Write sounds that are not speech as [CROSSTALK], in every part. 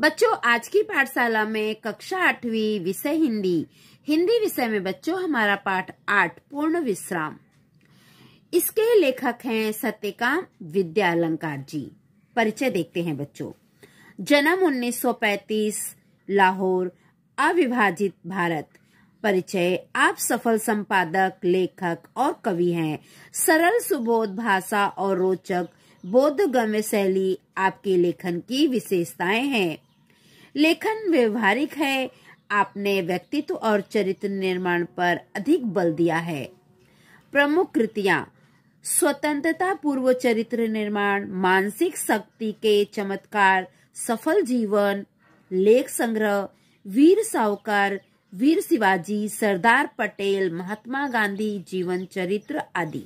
बच्चों आज की पाठशाला में कक्षा आठवीं विषय हिंदी हिंदी विषय में बच्चों हमारा पाठ आठ पूर्ण विश्राम इसके लेखक हैं सत्यकाम विद्यालंकार जी परिचय देखते हैं बच्चों जन्म 1935 लाहौर अविभाजित भारत परिचय आप सफल संपादक लेखक और कवि हैं सरल सुबोध भाषा और रोचक बोध गम्य शैली आपके लेखन की विशेषताएं हैं लेखन व्यवहारिक है आपने व्यक्तित्व और चरित्र निर्माण पर अधिक बल दिया है प्रमुख कृतियां स्वतंत्रता पूर्व चरित्र निर्माण मानसिक शक्ति के चमत्कार सफल जीवन लेख संग्रह वीर सावकर वीर शिवाजी सरदार पटेल महात्मा गांधी जीवन चरित्र आदि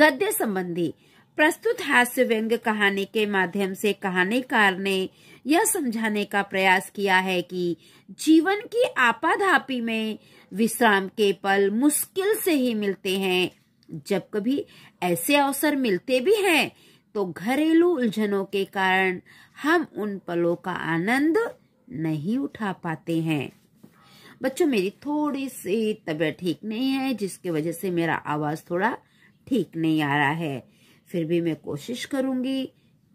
गद्य संबंधी प्रस्तुत हास्य व्यंग कहानी के माध्यम से कहानीकार ने यह समझाने का प्रयास किया है कि जीवन की आपाधापी में विश्राम के पल मुश्किल से ही मिलते हैं जब कभी ऐसे अवसर मिलते भी हैं तो घरेलू उलझनों के कारण हम उन पलों का आनंद नहीं उठा पाते हैं बच्चों मेरी थोड़ी सी तबीयत ठीक नहीं है जिसके वजह से मेरा आवाज़ थोड़ा ठीक नहीं आ रहा है फिर भी मैं कोशिश करूंगी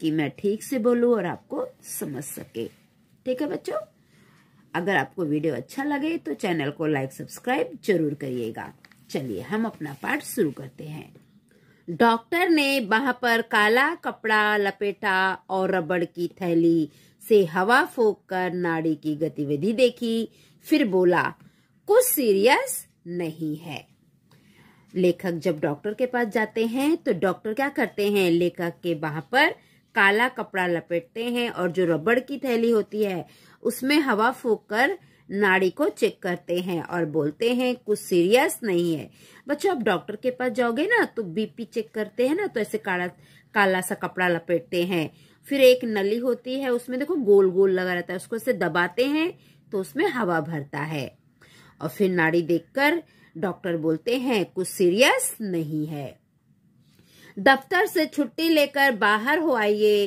कि मैं ठीक से बोलूं और आपको समझ सके ठीक है बच्चों अगर आपको वीडियो अच्छा लगे तो चैनल को लाइक सब्सक्राइब जरूर करिएगा चलिए हम अपना पाठ शुरू करते हैं डॉक्टर ने बाह पर काला कपड़ा लपेटा और रबड़ की थैली से हवा फूक कर नाड़ी की गतिविधि देखी फिर बोला कुछ सीरियस नहीं है लेखक जब डॉक्टर के पास जाते हैं तो डॉक्टर क्या करते हैं लेखक के वहां पर काला कपड़ा लपेटते हैं और जो रबड़ की थैली होती है उसमें हवा फूक कर नाड़ी को चेक करते हैं और बोलते हैं कुछ सीरियस नहीं है बच्चों आप डॉक्टर के पास जाओगे ना तो बीपी चेक करते हैं ना तो ऐसे काला काला सा कपड़ा लपेटते हैं फिर एक नली होती है उसमें देखो गोल गोल लगा रहता है उसको ऐसे दबाते हैं तो उसमें हवा भरता है और फिर नाड़ी देखकर डॉक्टर बोलते हैं कुछ सीरियस नहीं है दफ्तर से छुट्टी लेकर बाहर हो आइए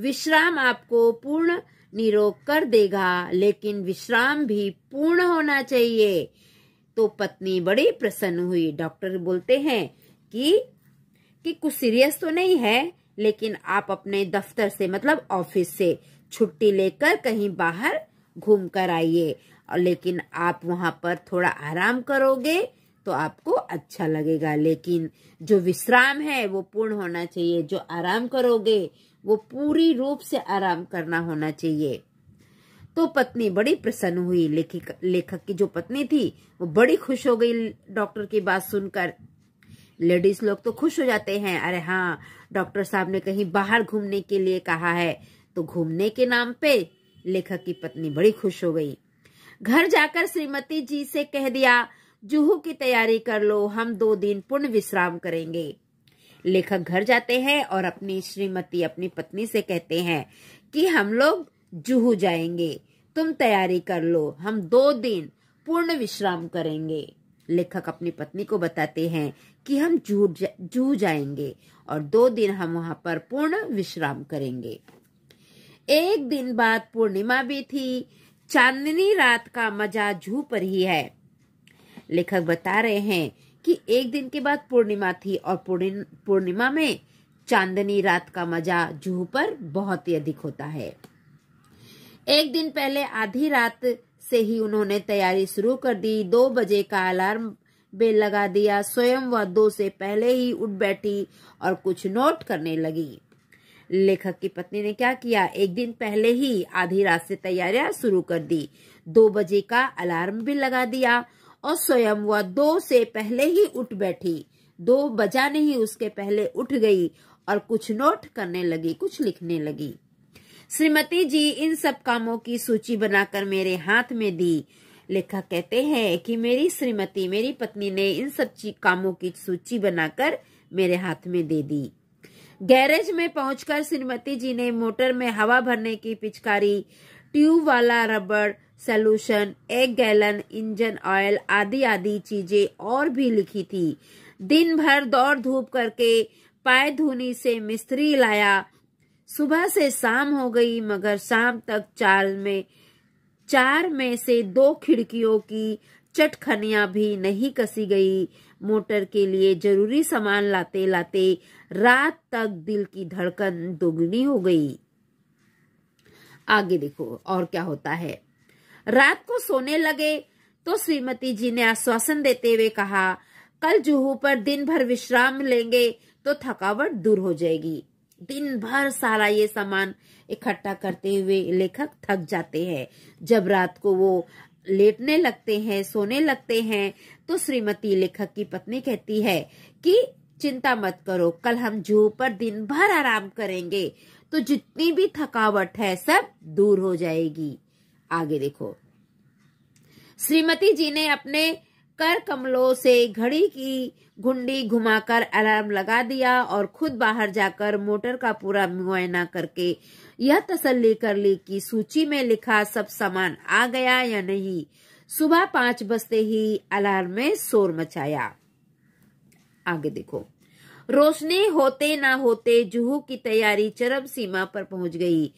विश्राम आपको पूर्ण निरोग कर देगा लेकिन विश्राम भी पूर्ण होना चाहिए तो पत्नी बड़ी प्रसन्न हुई डॉक्टर बोलते हैं कि कि कुछ सीरियस तो नहीं है लेकिन आप अपने दफ्तर से मतलब ऑफिस से छुट्टी लेकर कहीं बाहर घूम कर आइए लेकिन आप वहां पर थोड़ा आराम करोगे तो आपको अच्छा लगेगा लेकिन जो विश्राम है वो पूर्ण होना चाहिए जो आराम करोगे वो पूरी रूप से आराम करना होना चाहिए तो पत्नी बड़ी प्रसन्न हुई लेखक लेखक की जो पत्नी थी वो बड़ी खुश हो गई डॉक्टर की बात सुनकर लेडीज लोग तो खुश हो जाते हैं अरे हाँ डॉक्टर साहब ने कहीं बाहर घूमने के लिए कहा है तो घूमने के नाम पे लेखक की पत्नी बड़ी खुश हो गई घर जाकर श्रीमती जी से कह दिया जुहू की तैयारी कर लो हम दो दिन पूर्ण विश्राम करेंगे लेखक घर जाते हैं और अपनी श्रीमती अपनी पत्नी से कहते हैं कि हम लोग जुहू जाएंगे तुम तैयारी कर लो हम दो दिन पूर्ण विश्राम करेंगे लेखक अपनी पत्नी को बताते हैं कि हम जू जा, जू जाएंगे और दो दिन हम वहां पर पूर्ण विश्राम करेंगे एक दिन बाद पूर्णिमा भी थी चांदनी रात का मजा जू पर ही है लेखक बता रहे हैं कि एक दिन के बाद पूर्णिमा थी और पूर्णिमा में चांदनी रात का मजा जूह पर बहुत ही अधिक होता है एक दिन पहले आधी रात से ही उन्होंने तैयारी शुरू कर दी दो बजे का अलार्म बेल लगा दिया स्वयं वह दो से पहले ही उठ बैठी और कुछ नोट करने लगी लेखक की पत्नी ने क्या किया एक दिन पहले ही आधी रात से तैयारियां शुरू कर दी दो बजे का अलार्म भी लगा दिया और स्वयं वह दो से पहले ही उठ बैठी दो बजा नहीं उसके पहले उठ गई और कुछ नोट करने लगी कुछ लिखने लगी श्रीमती जी इन सब कामों की सूची बनाकर मेरे हाथ में दी लेखक कहते हैं कि मेरी श्रीमती मेरी पत्नी ने इन सब कामों की सूची बनाकर मेरे हाथ में दे दी गैरेज में पहुंचकर श्रीमती जी ने मोटर में हवा भरने की पिचकारी ट्यूब वाला रबड़ सॉल्यूशन एक गैलन इंजन ऑयल आदि आदि चीजें और भी लिखी थी दिन भर दौड़ धूप करके पाए धुनी से मिस्त्री लाया सुबह से शाम हो गई मगर शाम तक चार में चार में से दो खिड़कियों की चटखनिया भी नहीं कसी गई मोटर के लिए जरूरी सामान लाते लाते रात तक दिल की धड़कन दुगनी हो गई आगे देखो और क्या होता है रात को सोने लगे तो श्रीमती जी ने आश्वासन देते हुए कहा कल जुहू पर दिन भर विश्राम लेंगे तो थकावट दूर हो जाएगी दिन भर सारा ये सामान इकट्ठा करते हुए लेखक थक जाते हैं जब रात को वो लेटने लगते हैं सोने लगते हैं तो श्रीमती लेखक की पत्नी कहती है कि चिंता मत करो कल हम जू पर दिन भर आराम करेंगे तो जितनी भी थकावट है सब दूर हो जाएगी आगे देखो श्रीमती जी ने अपने कर कमलों से घड़ी की घुंडी घुमाकर अलार्म लगा दिया और खुद बाहर जाकर मोटर का पूरा मुआयना करके यह तसल्ली कर ली कि सूची में लिखा सब सामान आ गया या नहीं सुबह पांच बजते ही अलार्म में शोर मचाया आगे देखो रोशनी होते ना होते जुहू की तैयारी चरम सीमा पर पहुंच गई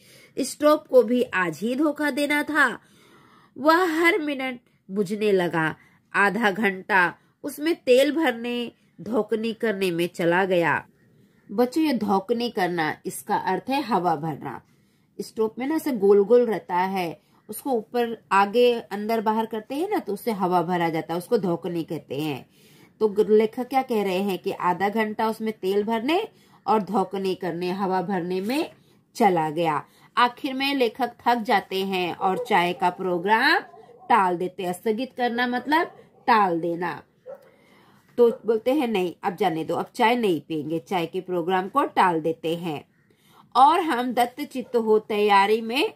स्टोव को भी आज ही धोखा देना था वह हर मिनट बुझने लगा आधा घंटा उसमें तेल भरने धोकनी करने में चला गया बच्चों ये धोकनी करना इसका अर्थ है हवा भरना स्टोव में ना ऐसे गोल गोल रहता है उसको ऊपर आगे अंदर बाहर करते हैं ना तो उससे हवा भरा जाता है उसको धोकनी कहते हैं तो लेखक क्या कह रहे हैं कि आधा घंटा उसमें तेल भरने और धोकनी करने हवा भरने में चला गया आखिर में लेखक थक जाते हैं और चाय का प्रोग्राम टाल देते स्थगित करना मतलब टाल देना तो बोलते हैं नहीं अब जाने दो अब चाय नहीं पियेंगे चाय के प्रोग्राम को टाल देते हैं और हम दत्त चित्त हो तैयारी में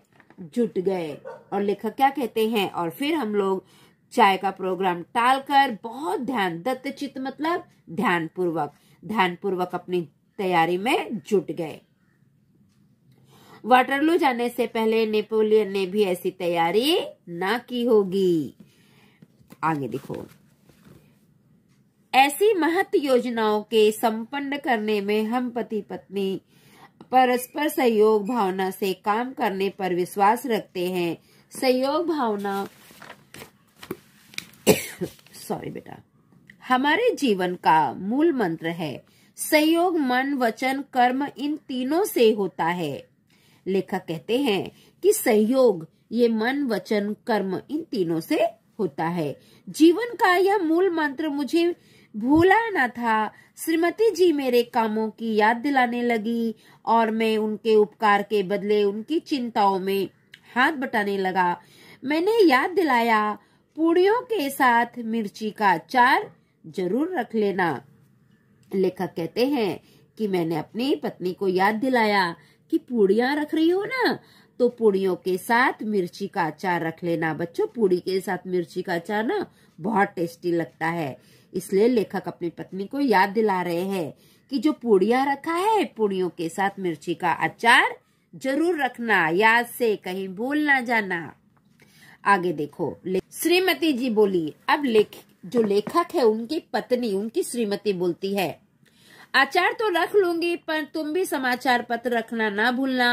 जुट गए और लेखक क्या कहते हैं और फिर हम लोग चाय का प्रोग्राम टाल कर बहुत ध्यान दत्त चित्त मतलब ध्यान पूर्वक ध्यान पूर्वक अपनी तैयारी में जुट गए वाटरलू जाने से पहले नेपोलियन ने भी ऐसी तैयारी ना की होगी आगे देखो ऐसी महत योजनाओं के संपन्न करने में हम पति पत्नी परस्पर सहयोग भावना से काम करने पर विश्वास रखते हैं सहयोग भावना सॉरी [COUGHS] बेटा हमारे जीवन का मूल मंत्र है सहयोग मन वचन कर्म इन तीनों से होता है लेखक कहते हैं कि संयोग ये मन वचन कर्म इन तीनों से होता है जीवन का यह मूल मंत्र मुझे भूला न था श्रीमती जी मेरे कामों की याद दिलाने लगी और मैं उनके उपकार के बदले उनकी चिंताओं में हाथ बटाने लगा मैंने याद दिलाया पूड़ियों के साथ मिर्ची का अचार जरूर रख लेना लेखक कहते हैं कि मैंने अपनी पत्नी को याद दिलाया कि पूड़िया रख रही हो ना तो पूड़ियों के साथ मिर्ची का अचार रख लेना बच्चों पूड़ी के साथ मिर्ची का अचार ना बहुत टेस्टी लगता है इसलिए लेखक अपनी पत्नी को याद दिला रहे हैं कि जो पूड़िया रखा है पूड़ियों के साथ मिर्ची का अचार जरूर रखना याद से कहीं भूल ना जाना आगे देखो श्रीमती जी बोली अब लेख जो लेखक है उनकी पत्नी उनकी श्रीमती बोलती है आचार तो रख लूंगी पर तुम भी समाचार पत्र रखना ना भूलना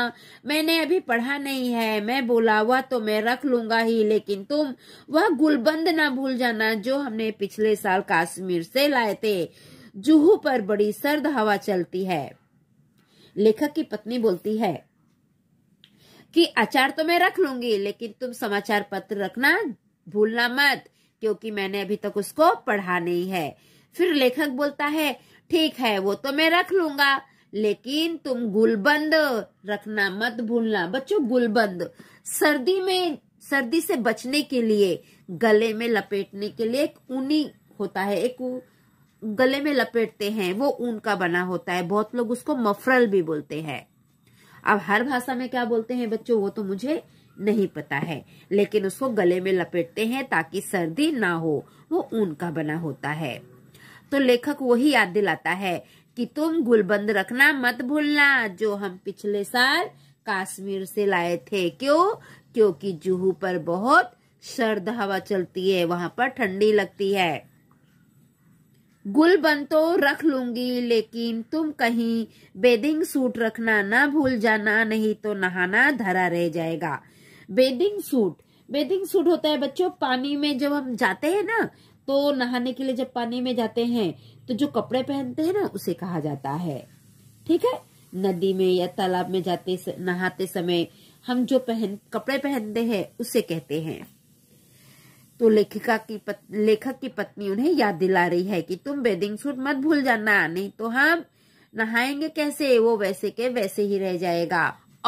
मैंने अभी पढ़ा नहीं है मैं बोला वह तो मैं रख लूंगा ही लेकिन तुम वह गुलबंद ना भूल जाना जो हमने पिछले साल काश्मीर से लाए थे जूहू पर बड़ी सर्द हवा चलती है लेखक की पत्नी बोलती है कि आचार तो मैं रख लूंगी लेकिन तुम समाचार पत्र रखना भूलना मत क्योंकि मैंने अभी तक उसको पढ़ा नहीं है फिर लेखक बोलता है ठीक है वो तो मैं रख लूंगा लेकिन तुम गुलबंद रखना मत भूलना बच्चों गुलबंद सर्दी में सर्दी से बचने के लिए गले में लपेटने के लिए एक ऊनी होता है एक गले में लपेटते हैं वो ऊन का बना होता है बहुत लोग उसको मफरल भी बोलते हैं अब हर भाषा में क्या बोलते हैं बच्चों वो तो मुझे नहीं पता है लेकिन उसको गले में लपेटते हैं ताकि सर्दी ना हो वो ऊन का बना होता है तो लेखक वही याद दिलाता है कि तुम गुलबंद रखना मत भूलना जो हम पिछले साल काश्मीर से लाए थे क्यों क्योंकि जुहू पर बहुत सर्द हवा चलती है वहां पर ठंडी लगती है गुलबंद तो रख लूंगी लेकिन तुम कहीं बेडिंग सूट रखना ना भूल जाना नहीं तो नहाना धरा रह जाएगा बेडिंग सूट बेडिंग सूट होता है बच्चों पानी में जब हम जाते हैं ना तो नहाने के लिए जब पानी में जाते हैं तो जो कपड़े पहनते हैं ना उसे कहा जाता है ठीक है नदी में या तालाब में जाते स, नहाते समय हम जो पहन कपड़े पहनते हैं उसे कहते हैं तो लेखिका की पत, लेखक की पत्नी उन्हें याद दिला रही है कि तुम बेडिंग सूट मत भूल जाना नहीं तो हम नहाएंगे कैसे वो वैसे के वैसे ही रह जाएगा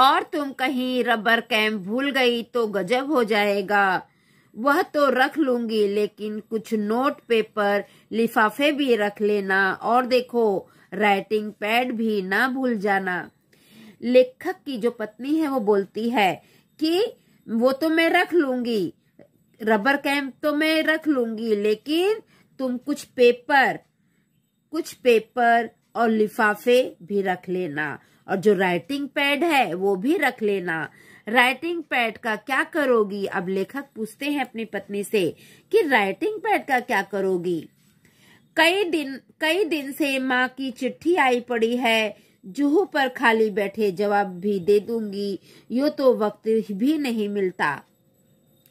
और तुम कहीं रबर कैंप भूल गई तो गजब हो जाएगा वह तो रख लूंगी लेकिन कुछ नोट पेपर लिफाफे भी रख लेना और देखो राइटिंग पैड भी ना भूल जाना लेखक की जो पत्नी है वो बोलती है कि वो तो मैं रख लूंगी रबर कैंप तो मैं रख लूंगी लेकिन तुम कुछ पेपर कुछ पेपर और लिफाफे भी रख लेना और जो राइटिंग पैड है वो भी रख लेना राइटिंग पैड का क्या करोगी अब लेखक पूछते हैं अपनी पत्नी से कि राइटिंग पैड का क्या करोगी कई दिन कई दिन से माँ की चिट्ठी आई पड़ी है जूहू पर खाली बैठे जवाब भी दे दूंगी यो तो वक्त भी नहीं मिलता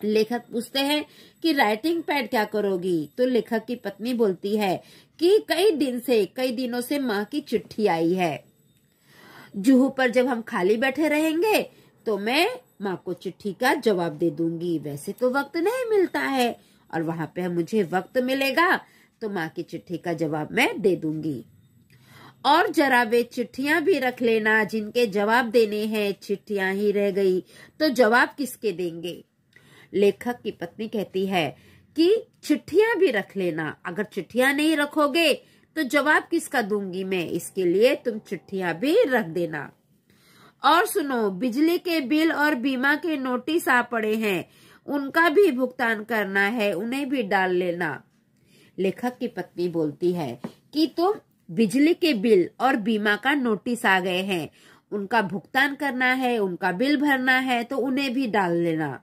लेखक पूछते हैं कि राइटिंग पैड क्या करोगी तो लेखक की पत्नी बोलती है कि कई दिन से कई दिनों से माँ की चिट्ठी आई है जूहू पर जब हम खाली बैठे रहेंगे तो मैं माँ को चिट्ठी का जवाब दे दूंगी वैसे तो वक्त नहीं मिलता है और वहां पे मुझे वक्त मिलेगा तो माँ की चिट्ठी का जवाब मैं दे दूंगी और जरा वे चिट्ठिया भी रख लेना जिनके जवाब देने हैं चिट्ठिया ही रह गई तो जवाब किसके देंगे लेखक की पत्नी कहती है कि चिट्ठिया भी रख लेना अगर चिट्ठिया नहीं रखोगे तो जवाब किसका दूंगी मैं इसके लिए तुम चिट्ठिया भी रख देना और सुनो बिजली के बिल और बीमा के नोटिस आ पड़े हैं उनका भी भुगतान करना है उन्हें भी डाल लेना लेखक की पत्नी बोलती है कि तुम तो बिजली के बिल और बीमा का नोटिस आ गए हैं उनका भुगतान करना है उनका बिल भरना है तो उन्हें भी डाल लेना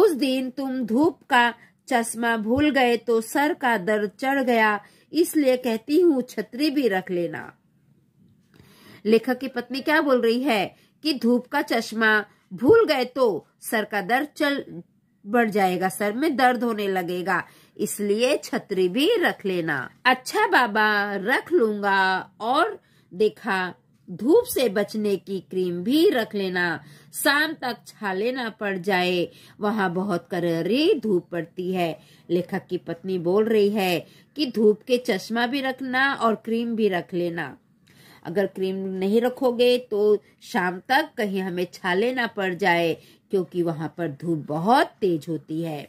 उस दिन तुम धूप का चश्मा भूल गए तो सर का दर्द चढ़ गया इसलिए कहती हूँ छतरी भी रख लेना लेखक की पत्नी क्या बोल रही है कि धूप का चश्मा भूल गए तो सर का दर्द चल बढ़ जाएगा सर में दर्द होने लगेगा इसलिए छतरी भी रख लेना अच्छा बाबा रख लूंगा और देखा धूप से बचने की क्रीम भी रख लेना शाम तक छाले ना पड़ जाए वहाँ बहुत करहरी धूप पड़ती है लेखक की पत्नी बोल रही है कि धूप के चश्मा भी रखना और क्रीम भी रख लेना अगर क्रीम नहीं रखोगे तो शाम तक कहीं हमें छाले ना पड़ जाए क्योंकि वहाँ पर धूप बहुत तेज होती है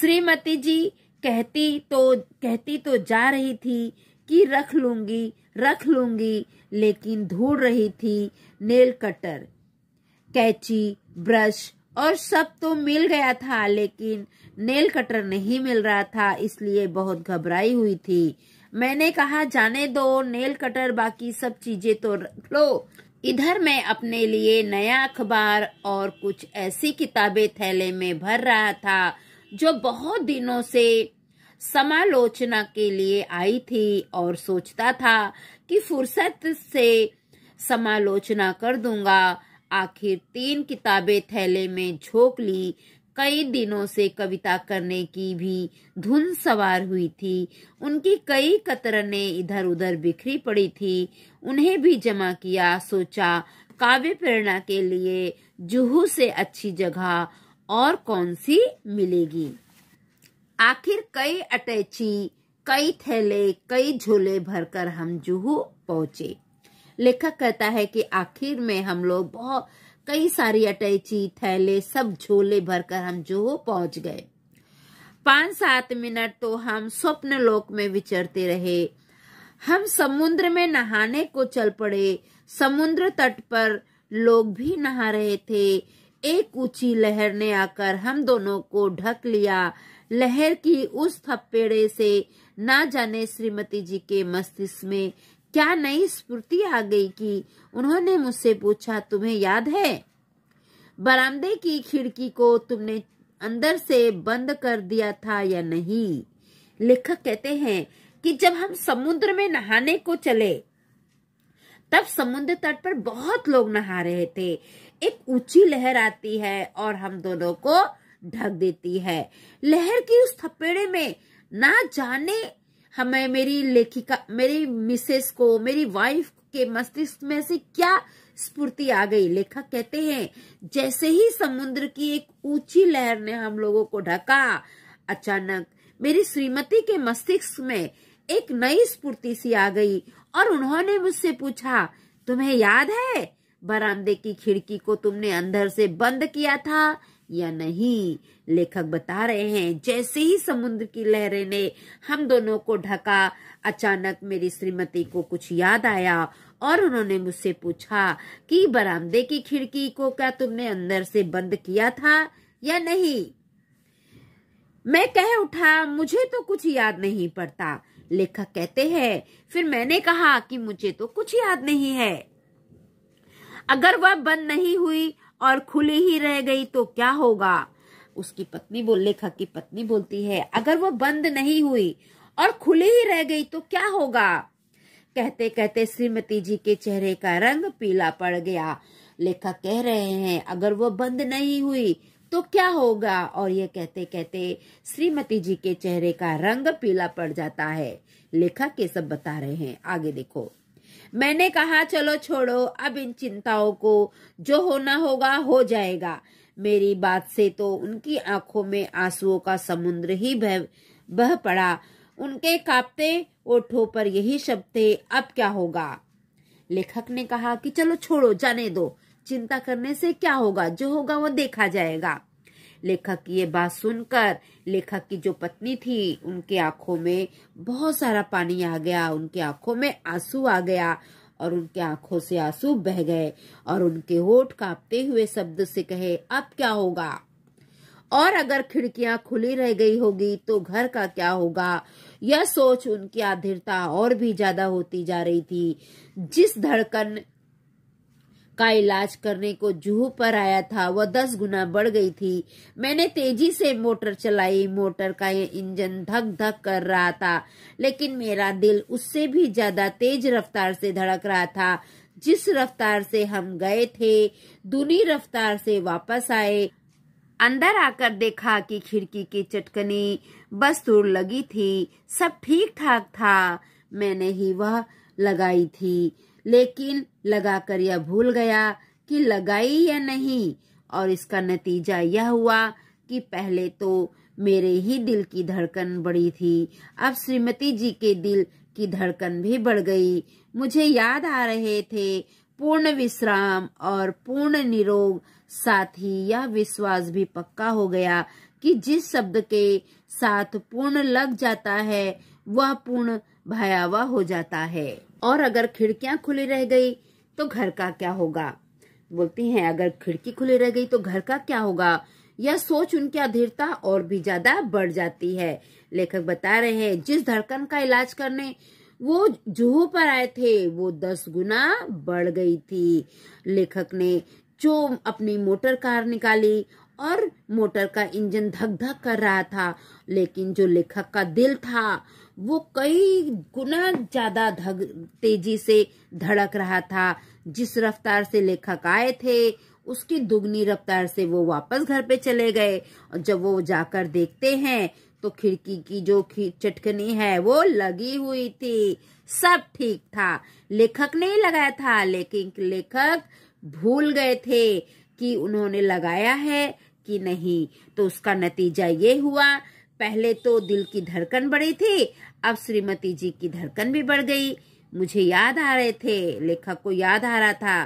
श्रीमती जी कहती तो कहती तो जा रही थी कि रख लूंगी रख लूंगी लेकिन ढूंढ रही थी नेल कटर कैची ब्रश और सब तो मिल गया था लेकिन नेल कटर नहीं मिल रहा था इसलिए बहुत घबराई हुई थी मैंने कहा जाने दो नेल कटर बाकी सब चीजें तो रख लो इधर मैं अपने लिए नया अखबार और कुछ ऐसी किताबें थैले में भर रहा था जो बहुत दिनों से समालोचना के लिए आई थी और सोचता था कि फुर्सत से समालोचना कर दूंगा आखिर तीन किताबें थैले में झोंक ली कई दिनों से कविता करने की भी धुन सवार हुई थी उनकी कई कतरने इधर उधर बिखरी पड़ी थी उन्हें भी जमा किया सोचा काव्य प्रेरणा के लिए जुहू से अच्छी जगह और कौन सी मिलेगी आखिर कई अटैची कई थैले कई झोले भरकर हम जुहू पहुंचे लेखक कहता है कि आखिर में हम लोग बहुत कई सारी अटैची थैले सब झोले भरकर हम जो हो पहुंच गए पांच सात मिनट तो हम स्वप्न लोक में विचरते रहे हम समुद्र में नहाने को चल पड़े समुद्र तट पर लोग भी नहा रहे थे एक ऊंची लहर ने आकर हम दोनों को ढक लिया लहर की उस थप्पेड़े से ना जाने श्रीमती जी के मस्तिष्क में क्या नई स्मृति आ गई कि उन्होंने मुझसे पूछा तुम्हें याद है बरामदे की खिड़की को तुमने अंदर से बंद कर दिया था या नहीं लेखक कहते हैं कि जब हम समुद्र में नहाने को चले तब समुद्र तट पर बहुत लोग नहा रहे थे एक ऊंची लहर आती है और हम दोनों को ढक देती है लहर की उस थपेड़े में ना जाने हमें मेरी लेखिका मेरी मिसेस को मेरी वाइफ के मस्तिष्क में से क्या स्फूर्ति आ गई लेखक कहते हैं जैसे ही समुद्र की एक ऊंची लहर ने हम लोगों को ढका अचानक मेरी श्रीमती के मस्तिष्क में एक नई स्फूर्ति सी आ गई और उन्होंने मुझसे पूछा तुम्हें याद है बरामदे की खिड़की को तुमने अंदर से बंद किया था या नहीं लेखक बता रहे हैं जैसे ही समुद्र की लहरें ने हम दोनों को ढका अचानक मेरी श्रीमती को कुछ याद आया और उन्होंने मुझसे पूछा कि बरामदे की खिड़की को क्या तुमने अंदर से बंद किया था या नहीं मैं कह उठा मुझे तो कुछ याद नहीं पड़ता लेखक कहते हैं फिर मैंने कहा कि मुझे तो कुछ याद नहीं है अगर वह बंद नहीं हुई और खुली ही रह गई तो क्या होगा उसकी पत्नी बोल लेखक की पत्नी बोलती है अगर वो बंद नहीं हुई और खुली ही रह गई तो क्या होगा कहते कहते श्रीमती जी के चेहरे का रंग पीला पड़ गया लेखक कह रहे हैं अगर वो बंद नहीं हुई तो क्या होगा और ये कहते कहते श्रीमती जी के चेहरे का रंग पीला पड़ जाता है लेखक ये सब बता रहे हैं आगे देखो मैंने कहा चलो छोड़ो अब इन चिंताओं को जो होना होगा हो जाएगा मेरी बात से तो उनकी आंखों में आंसुओं का समुद्र ही बह बह पड़ा उनके कांपते ओठों पर यही शब्द थे अब क्या होगा लेखक ने कहा कि चलो छोड़ो जाने दो चिंता करने से क्या होगा जो होगा वो देखा जाएगा लेखक की ये बात सुनकर लेखक की जो पत्नी थी उनके आंखों में बहुत सारा पानी आ गया उनकी आंखों में आंसू आ गया और उनके आंखों से आंसू बह गए और उनके होठ कांपते हुए शब्द से कहे अब क्या होगा और अगर खिड़कियां खुली रह गई होगी तो घर का क्या होगा यह सोच उनकी आधिरता और भी ज्यादा होती जा रही थी जिस धड़कन का इलाज करने को जूहू पर आया था वह दस गुना बढ़ गई थी मैंने तेजी से मोटर चलाई मोटर का ये इंजन धक धक कर रहा था लेकिन मेरा दिल उससे भी ज्यादा तेज रफ्तार से धड़क रहा था जिस रफ्तार से हम गए थे दूनी रफ्तार से वापस आए अंदर आकर देखा कि खिड़की की चटकनी बस्तूर लगी थी सब ठीक ठाक था मैंने ही वह लगाई थी लेकिन लगाकर यह भूल गया कि लगाई या नहीं और इसका नतीजा यह हुआ कि पहले तो मेरे ही दिल की धड़कन बढ़ी थी अब श्रीमती जी के दिल की धड़कन भी बढ़ गई मुझे याद आ रहे थे पूर्ण विश्राम और पूर्ण निरोग साथ ही यह विश्वास भी पक्का हो गया कि जिस शब्द के साथ पूर्ण लग जाता है वह पूर्ण भयावह हो जाता है और अगर खिड़कियां खुली रह गई तो घर का क्या होगा बोलती हैं अगर खिड़की खुली रह गई तो घर का क्या होगा यह सोच उनकी अधीरता और भी ज्यादा बढ़ जाती है लेखक बता रहे हैं जिस धड़कन का इलाज करने वो जूहू पर आए थे वो दस गुना बढ़ गई थी लेखक ने जो अपनी मोटर कार निकाली और मोटर का इंजन धक धक कर रहा था लेकिन जो लेखक का दिल था वो कई गुना ज्यादा तेजी से धड़क रहा था जिस रफ्तार से लेखक आए थे उसकी दुगनी रफ्तार से वो वापस घर पे चले गए और जब वो जाकर देखते हैं तो खिड़की की जो चटकनी है वो लगी हुई थी सब ठीक था लेखक ने लगाया था लेकिन लेखक भूल गए थे कि उन्होंने लगाया है कि नहीं तो उसका नतीजा ये हुआ पहले तो दिल की धड़कन बढ़ी थी अब श्रीमती जी की धड़कन भी बढ़ गई मुझे याद आ रहे थे लेखक को याद आ रहा था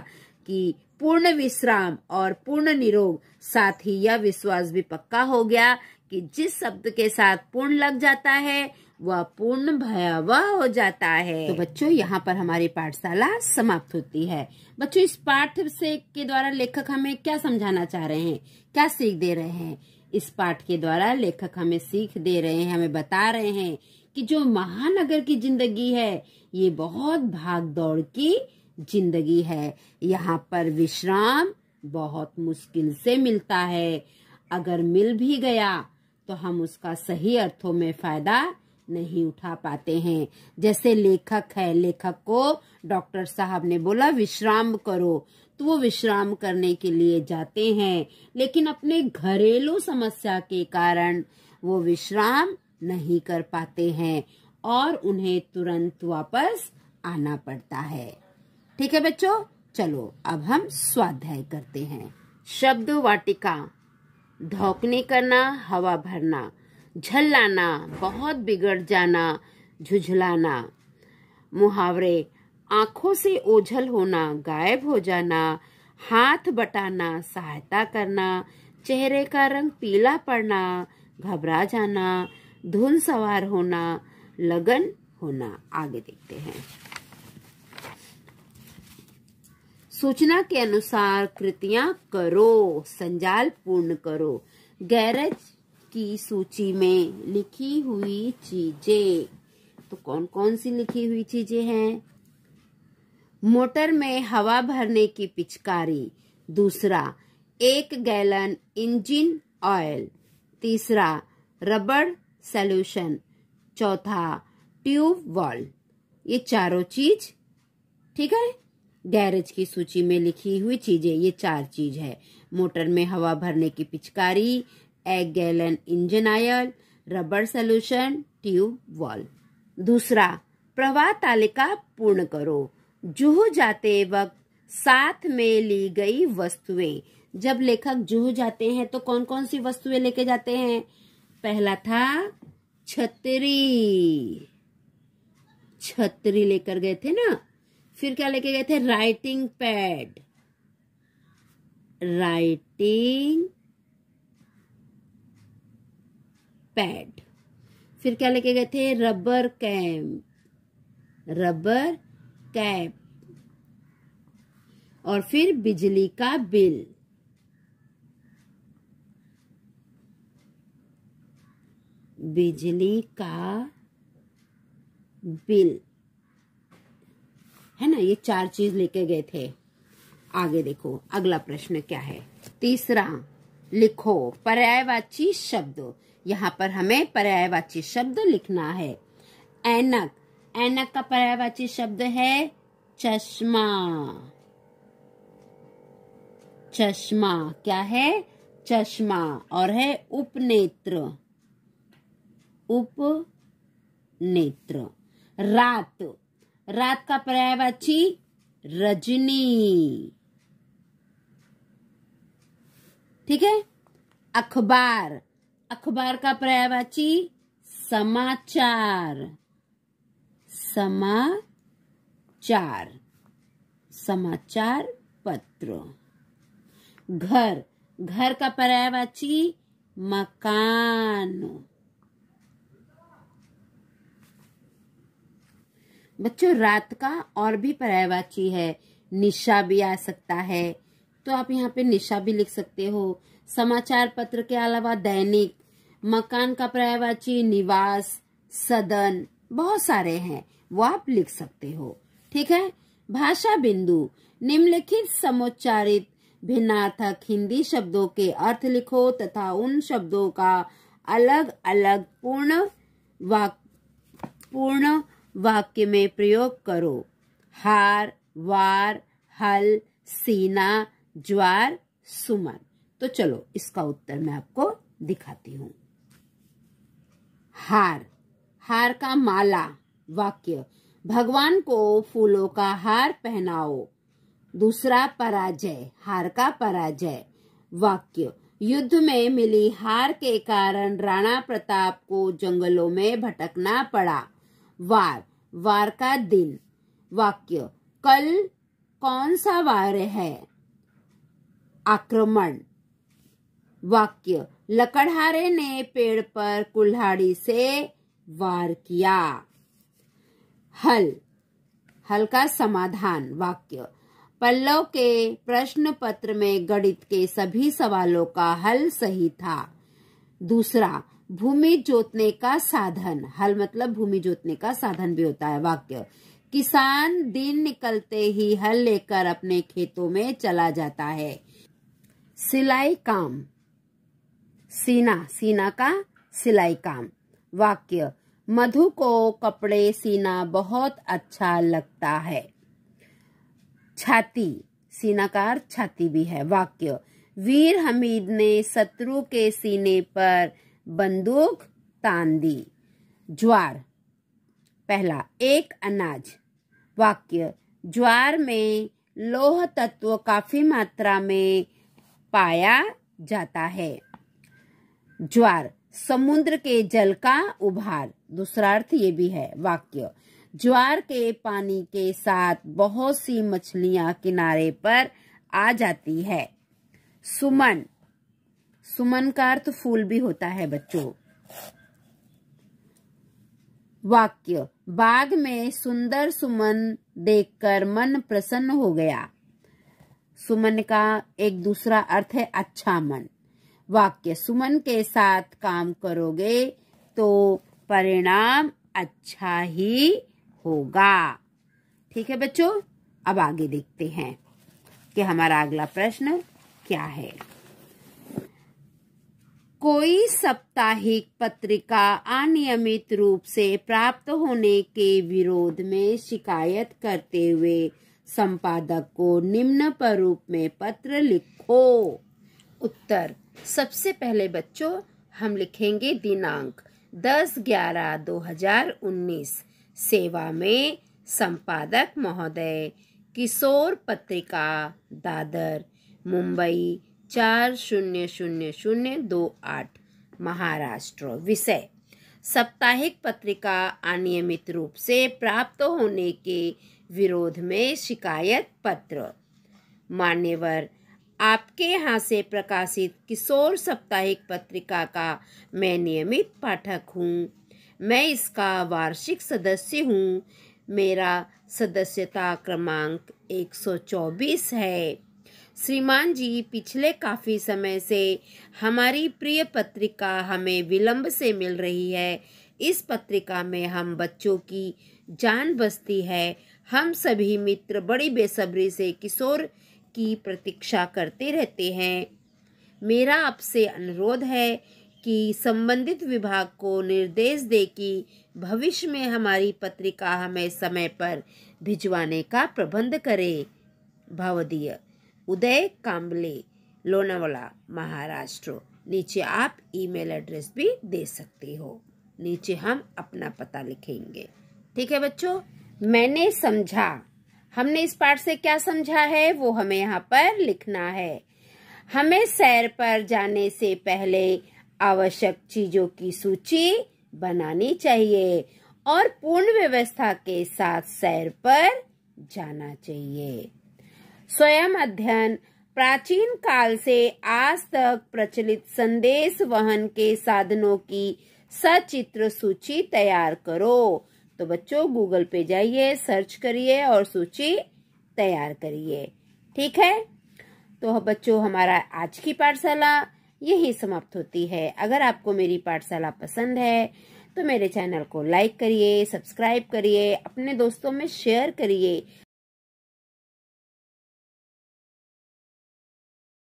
कि पूर्ण विश्राम और पूर्ण निरोग साथ ही यह विश्वास भी पक्का हो गया कि जिस शब्द के साथ पूर्ण लग जाता है वह पूर्ण भयावह हो जाता है तो बच्चों यहाँ पर हमारी पाठशाला समाप्त होती है बच्चों इस पाठ से के द्वारा लेखक हमें क्या समझाना चाह रहे हैं क्या सीख दे रहे हैं इस पाठ के द्वारा लेखक हमें सीख दे रहे हैं हमें बता रहे हैं कि जो महानगर की जिंदगी है ये बहुत भाग दौड़ की जिंदगी है यहाँ पर विश्राम बहुत मुश्किल से मिलता है अगर मिल भी गया तो हम उसका सही अर्थों में फायदा नहीं उठा पाते हैं जैसे लेखक है लेखक को डॉक्टर साहब ने बोला विश्राम करो तो वो विश्राम करने के लिए जाते हैं लेकिन अपने घरेलू समस्या के कारण वो विश्राम नहीं कर पाते हैं और उन्हें तुरंत वापस आना पड़ता है ठीक है बच्चों चलो अब हम स्वाध्याय करते हैं शब्द वाटिका धोकने करना हवा भरना झल्लाना बहुत बिगड़ जाना झुझलाना मुहावरे आंखों से ओझल होना गायब हो जाना हाथ बटाना सहायता करना चेहरे का रंग पीला पड़ना घबरा जाना धुन सवार होना लगन होना आगे देखते हैं सूचना के अनुसार कृतियां करो संजाल पूर्ण करो गैरेज की सूची में लिखी हुई चीजें तो कौन कौन सी लिखी हुई चीजें हैं मोटर में हवा भरने की पिचकारी दूसरा एक गैलन इंजन ऑयल तीसरा रबड़ सॉल्यूशन चौथा ट्यूब वॉल ये चारों चीज ठीक है गैरेज की सूची में लिखी हुई चीजें ये चार चीज है मोटर में हवा भरने की पिचकारी एक गैलन इंजन ऑयल रबड़ सॉल्यूशन ट्यूब वॉल दूसरा प्रवाह तालिका पूर्ण करो जूह जाते वक्त साथ में ली गई वस्तुएं जब लेखक जूह जाते हैं तो कौन कौन सी वस्तुएं लेके जाते हैं पहला था छतरी छतरी लेकर गए थे ना फिर क्या लेके गए थे राइटिंग पैड राइटिंग पैड फिर क्या लेके गए थे रबर कैम्प रबर कैब और फिर बिजली का बिल बिजली का बिल है ना ये चार चीज लेके गए थे आगे देखो अगला प्रश्न क्या है तीसरा लिखो पर्यायवाची शब्द यहाँ पर हमें पर्यायवाची शब्द लिखना है एनक एनक का पर्यायवाची शब्द है चश्मा चश्मा क्या है चश्मा और है उपनेत्र उपनेत्र रात रात का पर्यायवाची रजनी ठीक है अखबार अखबार का पर्यायवाची समाचार समाचार समाचार पत्र घर घर का पर्यायवाची मकान बच्चों रात का और भी पर्यायवाची है निशा भी आ सकता है तो आप यहाँ पे निशा भी लिख सकते हो समाचार पत्र के अलावा दैनिक मकान का पर्यायवाची निवास सदन बहुत सारे हैं वो आप लिख सकते हो ठीक है भाषा बिंदु निम्नलिखित समुच्चारित भिन्नार्थक हिंदी शब्दों के अर्थ लिखो तथा उन शब्दों का अलग अलग पूर्ण वाक पूर्ण वाक्य में प्रयोग करो हार वार हल सीना ज्वार सुमन तो चलो इसका उत्तर मैं आपको दिखाती हूँ हार हार का माला वाक्य भगवान को फूलों का हार पहनाओ दूसरा पराजय हार का पराजय वाक्य युद्ध में मिली हार के कारण राणा प्रताप को जंगलों में भटकना पड़ा वार वार का दिन वाक्य कल कौन सा वार है आक्रमण वाक्य लकड़हारे ने पेड़ पर कुल्हाड़ी से वार किया हल हल का समाधान वाक्य पल्लव के प्रश्न पत्र में गणित के सभी सवालों का हल सही था दूसरा भूमि जोतने का साधन हल मतलब भूमि जोतने का साधन भी होता है वाक्य किसान दिन निकलते ही हल लेकर अपने खेतों में चला जाता है सिलाई काम सीना सीना का सिलाई काम वाक्य मधु को कपड़े सीना बहुत अच्छा लगता है छाती सीनाकार छाती भी है वाक्य वीर हमीद ने शत्रु के सीने पर बंदूक तान दी ज्वार पहला एक अनाज वाक्य ज्वार में लोह तत्व काफी मात्रा में पाया जाता है ज्वार समुद्र के जल का उभार दूसरा अर्थ ये भी है वाक्य ज्वार के पानी के साथ बहुत सी मछलियां किनारे पर आ जाती है सुमन सुमन का अर्थ फूल भी होता है बच्चों वाक्य बाग में सुंदर सुमन देखकर मन प्रसन्न हो गया सुमन का एक दूसरा अर्थ है अच्छा मन वाक्य सुमन के साथ काम करोगे तो परिणाम अच्छा ही होगा ठीक है बच्चों अब आगे देखते हैं कि हमारा अगला प्रश्न क्या है कोई साप्ताहिक पत्रिका अनियमित रूप से प्राप्त होने के विरोध में शिकायत करते हुए संपादक को निम्न प्रूप में पत्र लिखो उत्तर सबसे पहले बच्चों हम लिखेंगे दिनांक दस ग्यारह दो हजार उन्नीस सेवा में संपादक महोदय किशोर पत्रिका दादर मुंबई चार शून्य शून्य शून्य दो आठ महाराष्ट्र विषय साप्ताहिक पत्रिका अनियमित रूप से प्राप्त होने के विरोध में शिकायत पत्र मान्यवर आपके यहाँ से प्रकाशित किशोर साप्ताहिक पत्रिका का मैं नियमित पाठक हूँ मैं इसका वार्षिक सदस्य हूँ मेरा सदस्यता क्रमांक 124 है श्रीमान जी पिछले काफ़ी समय से हमारी प्रिय पत्रिका हमें विलंब से मिल रही है इस पत्रिका में हम बच्चों की जान बसती है हम सभी मित्र बड़ी बेसब्री से किशोर की प्रतीक्षा करते रहते हैं मेरा आपसे अनुरोध है कि संबंधित विभाग को निर्देश दे कि भविष्य में हमारी पत्रिका हमें समय पर भिजवाने का प्रबंध करे भावदीय उदय काम्बले लोनावाला महाराष्ट्र नीचे आप ईमेल एड्रेस भी दे सकते हो नीचे हम अपना पता लिखेंगे ठीक है बच्चों मैंने समझा हमने इस पार्ट से क्या समझा है वो हमें यहाँ पर लिखना है हमें सैर पर जाने से पहले आवश्यक चीजों की सूची बनानी चाहिए और पूर्ण व्यवस्था के साथ सैर पर जाना चाहिए स्वयं अध्ययन प्राचीन काल से आज तक प्रचलित संदेश वहन के साधनों की सचित्र सूची तैयार करो तो बच्चों गूगल पे जाइए सर्च करिए और सूची तैयार करिए ठीक है तो बच्चों हमारा आज की पाठशाला यही समाप्त होती है अगर आपको मेरी पाठशाला पसंद है तो मेरे चैनल को लाइक करिए सब्सक्राइब करिए अपने दोस्तों में शेयर करिए